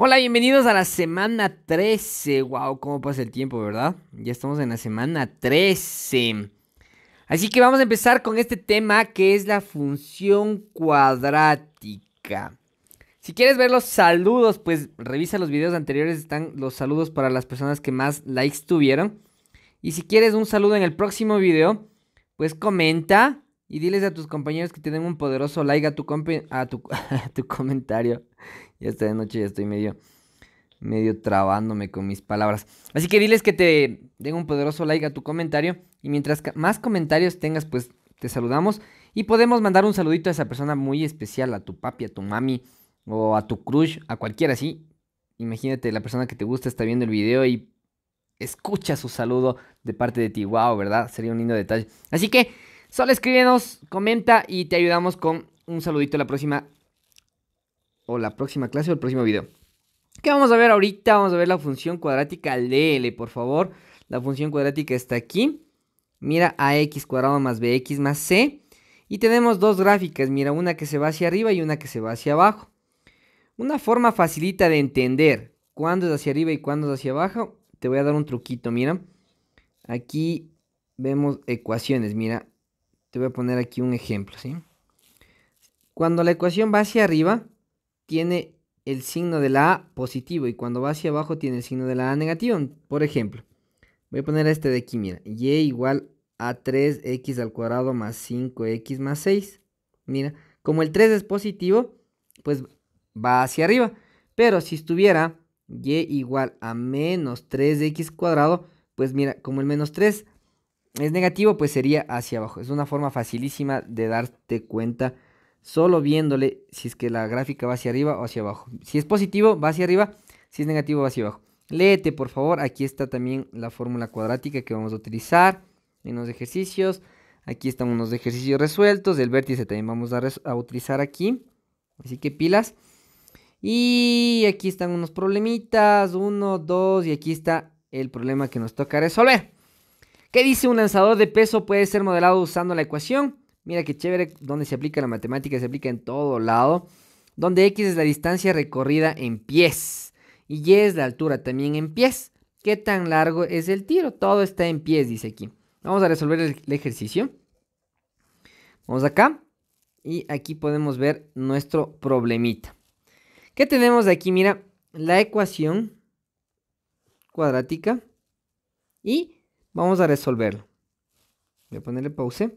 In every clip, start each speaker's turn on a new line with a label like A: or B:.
A: Hola, bienvenidos a la semana 13. Wow, cómo pasa el tiempo, ¿verdad? Ya estamos en la semana 13. Así que vamos a empezar con este tema que es la función cuadrática. Si quieres ver los saludos, pues revisa los videos anteriores, están los saludos para las personas que más likes tuvieron. Y si quieres un saludo en el próximo video, pues comenta y diles a tus compañeros que te den un poderoso like a tu, a a tu comentario ya está de noche, ya estoy medio, medio trabándome con mis palabras. Así que diles que te den un poderoso like a tu comentario. Y mientras más comentarios tengas, pues te saludamos. Y podemos mandar un saludito a esa persona muy especial, a tu papi, a tu mami, o a tu crush, a cualquiera así. Imagínate, la persona que te gusta está viendo el video y escucha su saludo de parte de ti. Wow, ¿verdad? Sería un lindo detalle. Así que solo escríbenos, comenta y te ayudamos con un saludito la próxima o la próxima clase o el próximo video. ¿Qué vamos a ver ahorita? Vamos a ver la función cuadrática de por favor. La función cuadrática está aquí. Mira, ax cuadrado más bx más c. Y tenemos dos gráficas, mira, una que se va hacia arriba y una que se va hacia abajo. Una forma facilita de entender cuándo es hacia arriba y cuándo es hacia abajo. Te voy a dar un truquito, mira. Aquí vemos ecuaciones, mira. Te voy a poner aquí un ejemplo, ¿sí? Cuando la ecuación va hacia arriba, tiene el signo de la A positivo y cuando va hacia abajo tiene el signo de la A negativo. Por ejemplo, voy a poner este de aquí, mira, y igual a 3x al cuadrado más 5x más 6. Mira, como el 3 es positivo, pues va hacia arriba. Pero si estuviera y igual a menos 3x cuadrado, pues mira, como el menos 3 es negativo, pues sería hacia abajo. Es una forma facilísima de darte cuenta solo viéndole si es que la gráfica va hacia arriba o hacia abajo. Si es positivo, va hacia arriba, si es negativo, va hacia abajo. Léete, por favor, aquí está también la fórmula cuadrática que vamos a utilizar en los ejercicios. Aquí están unos ejercicios resueltos, el vértice también vamos a, a utilizar aquí. Así que pilas. Y aquí están unos problemitas, uno, dos, y aquí está el problema que nos toca resolver. ¿Qué dice un lanzador de peso puede ser modelado usando la ecuación? Mira que chévere, donde se aplica la matemática, se aplica en todo lado. Donde x es la distancia recorrida en pies y y es la altura también en pies. ¿Qué tan largo es el tiro? Todo está en pies, dice aquí. Vamos a resolver el, el ejercicio. Vamos acá y aquí podemos ver nuestro problemita. ¿Qué tenemos aquí? Mira, la ecuación cuadrática y vamos a resolverlo. Voy a ponerle pause.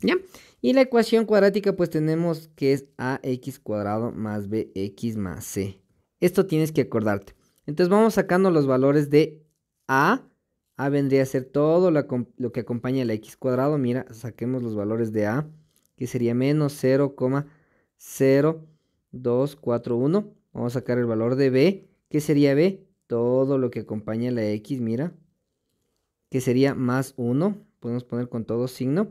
A: ¿Ya? Y la ecuación cuadrática pues tenemos que es ax cuadrado más bx más c. Esto tienes que acordarte. Entonces vamos sacando los valores de a. A vendría a ser todo lo, que acompaña la x cuadrado. Mira, saquemos los valores de a, que sería menos 0,0241. Vamos a sacar el valor de b, que sería b, todo lo que acompaña la x, mira, que sería más 1. Podemos poner con todo signo.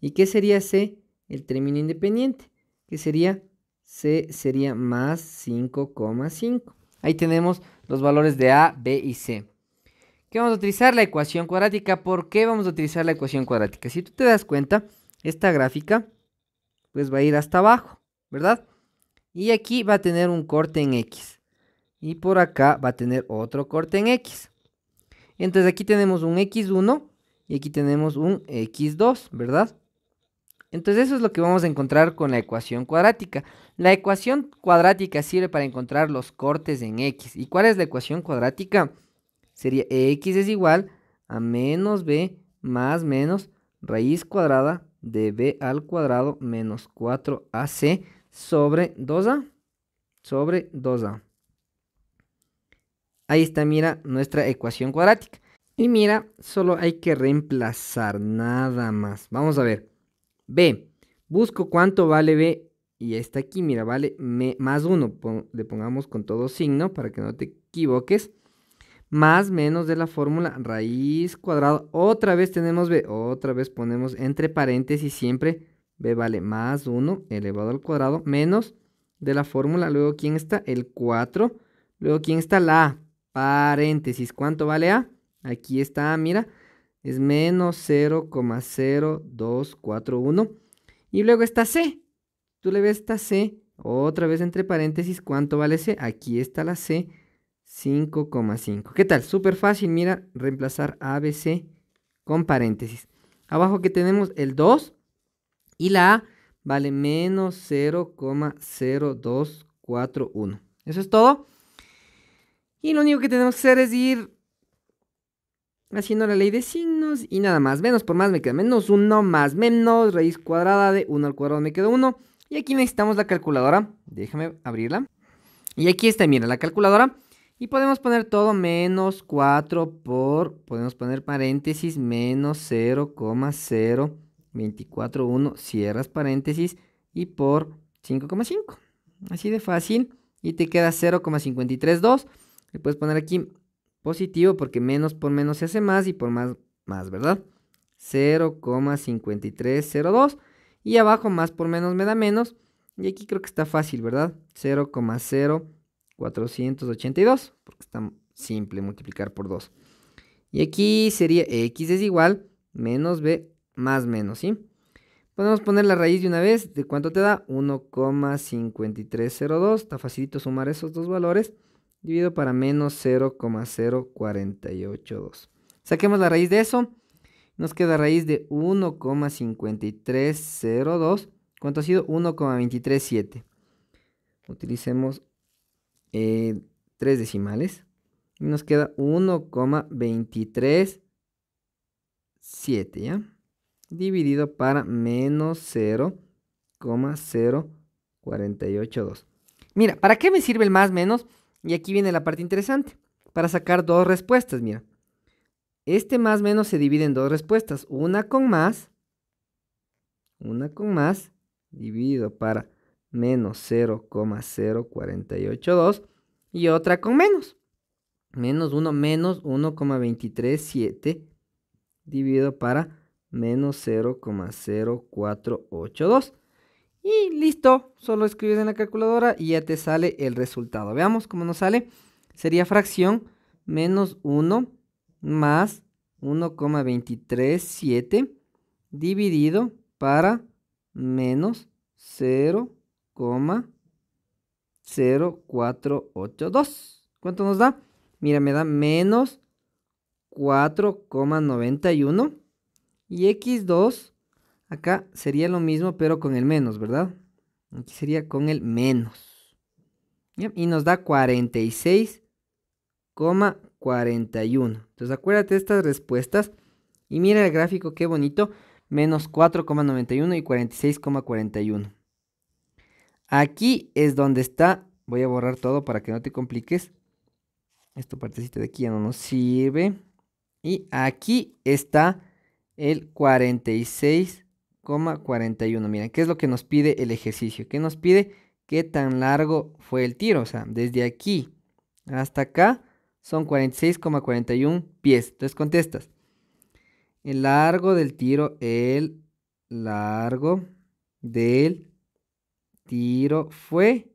A: ¿Y qué sería C? El término independiente, ¿qué sería C sería más 5,5. Ahí tenemos los valores de A, B y C. ¿Qué vamos a utilizar? La ecuación cuadrática. ¿Por qué vamos a utilizar la ecuación cuadrática? Si tú te das cuenta, esta gráfica pues va a ir hasta abajo, ¿verdad? Y aquí va a tener un corte en X. Y por acá va a tener otro corte en X. Entonces aquí tenemos un X1 y aquí tenemos un X2, ¿verdad? Entonces eso es lo que vamos a encontrar con la ecuación cuadrática. La ecuación cuadrática sirve para encontrar los cortes en x. ¿Y cuál es la ecuación cuadrática? Sería x es igual a menos b más menos raíz cuadrada de b al cuadrado menos 4ac sobre 2a sobre 2a. Ahí está, mira, nuestra ecuación cuadrática. Y mira, solo hay que reemplazar nada más. Vamos a ver. B. Busco cuánto vale B. Y está aquí, mira, vale más 1. le pongamos con todo signo para que no te equivoques. Más menos de la fórmula raíz cuadrado. Otra vez tenemos B. Otra vez ponemos entre paréntesis siempre. B vale más 1 elevado al cuadrado menos de la fórmula. Luego, ¿quién está? El 4. Luego, ¿quién está? La Paréntesis. ¿Cuánto vale A? Aquí está, mira es menos 0,0241 Y luego está C. Tú le ves esta C, otra vez entre paréntesis, ¿cuánto vale C? Aquí está la C, 5,5. ¿Qué tal? Súper fácil, mira, reemplazar ABC con paréntesis. Abajo que tenemos el 2 y la A vale menos 0,0241. Eso es todo. Y lo único que tenemos que hacer es ir haciendo la ley de signos y nada más. Menos por más me queda menos 1 más menos raíz cuadrada de 1 al cuadrado me queda 1. Y aquí necesitamos la calculadora. Déjame abrirla. Y aquí está, mira, la calculadora. Y podemos poner todo menos 4 por, podemos poner paréntesis, menos 0,0241, cierras paréntesis, y por 5,5. Así de fácil. Y te queda 0,532. Le puedes poner aquí positivo porque menos por menos se hace más y por más, más, ¿verdad? 0,5302. Y abajo más por menos me da menos. Y aquí creo que está fácil, ¿verdad? 0,0482. Porque está simple multiplicar por 2. Y aquí sería x es igual menos b más menos, ¿sí? Podemos poner la raíz de una vez. ¿De cuánto te da? 1,5302. Está facilito sumar esos dos valores dividido para menos 0,0482. Saquemos la raíz de eso. Nos queda raíz de 1,5302. ¿Cuánto ha sido? 1,237. Utilicemos eh, tres decimales. Y nos queda 1,237, ¿ya? Dividido para menos 0,0482. Mira, ¿para qué me sirve el más menos? Y aquí viene la parte interesante, para sacar dos respuestas, mira. Este más menos se divide en dos respuestas, una con más, una con más, dividido para menos 0,0482 y otra con menos. Menos 1 menos 1,237 dividido para menos 0,0482. Y listo, solo escribes en la calculadora y ya te sale el resultado. Veamos cómo nos sale. Sería fracción menos 1 más 1,237 dividido para menos 0,0482. ¿Cuánto nos da? Mira, me da menos 4,91 y x2 Acá sería lo mismo, pero con el menos, ¿verdad? Aquí sería con el menos. Y nos da 46,41. Entonces acuérdate de estas respuestas y mira el gráfico, qué bonito. Menos 4,91 y 46,41. Aquí es donde está. Voy a borrar todo para que no te compliques. Esto partecita de aquí ya no nos sirve. Y aquí está el 46 41. Miren, ¿qué es lo que nos pide el ejercicio? ¿Qué nos pide? ¿Qué tan largo fue el tiro? O sea, desde aquí hasta acá son 46,41 pies. Entonces contestas. El largo del tiro, el largo del tiro fue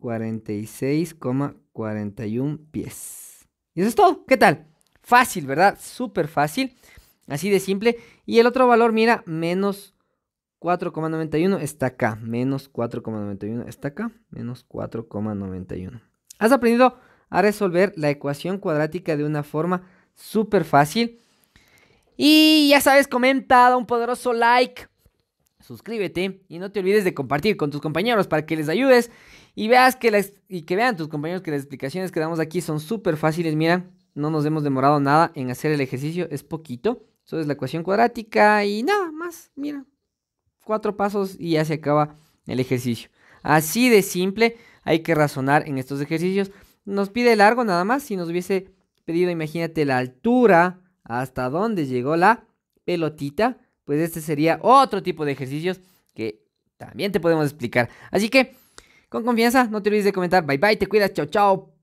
A: 46,41 pies. Y eso es todo. ¿Qué tal? Fácil, ¿verdad? Súper fácil. Así de simple. Y el otro valor, mira, menos 4,91 está acá. Menos 4,91 está acá. Menos 4,91. Has aprendido a resolver la ecuación cuadrática de una forma súper fácil. Y ya sabes, comenta, da un poderoso like, suscríbete y no te olvides de compartir con tus compañeros para que les ayudes y veas que y que vean tus compañeros que las explicaciones que damos aquí son súper fáciles. Mira, no nos hemos demorado nada en hacer el ejercicio, es poquito es la ecuación cuadrática y nada más. Mira, cuatro pasos y ya se acaba el ejercicio. Así de simple hay que razonar en estos ejercicios. Nos pide largo nada más. Si nos hubiese pedido, imagínate, la altura hasta dónde llegó la pelotita, pues este sería otro tipo de ejercicios que también te podemos explicar. Así que, con confianza, no te olvides de comentar. Bye bye, te cuidas, chao, chao.